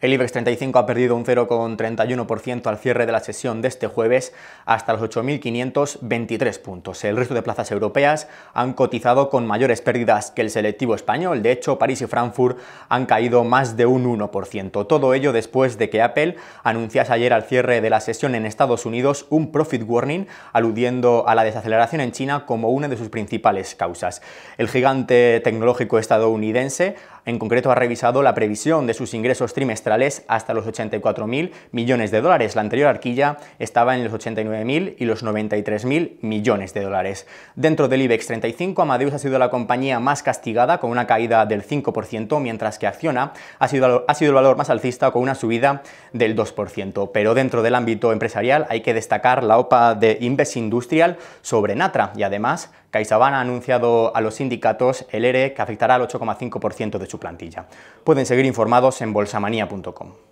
El IBEX 35 ha perdido un 0,31% al cierre de la sesión de este jueves hasta los 8.523 puntos. El resto de plazas europeas han cotizado con mayores pérdidas que el selectivo español. De hecho, París y Frankfurt han caído más de un 1%. Todo ello después de que Apple anunciase ayer al cierre de la sesión en Estados Unidos un profit warning aludiendo a la desaceleración en China como una de sus principales causas. El gigante tecnológico estadounidense en concreto, ha revisado la previsión de sus ingresos trimestrales hasta los 84.000 millones de dólares. La anterior arquilla estaba en los 89.000 y los 93.000 millones de dólares. Dentro del IBEX 35, Amadeus ha sido la compañía más castigada con una caída del 5%, mientras que Acciona ha sido, el valor más alcista con una subida del 2%. Pero dentro del ámbito empresarial hay que destacar la OPA de Inves Industrial sobre Natra y además CaixaBank ha anunciado a los sindicatos el ERE e, que afectará al 8,5% de su plantilla. Pueden seguir informados en bolsamanía.com.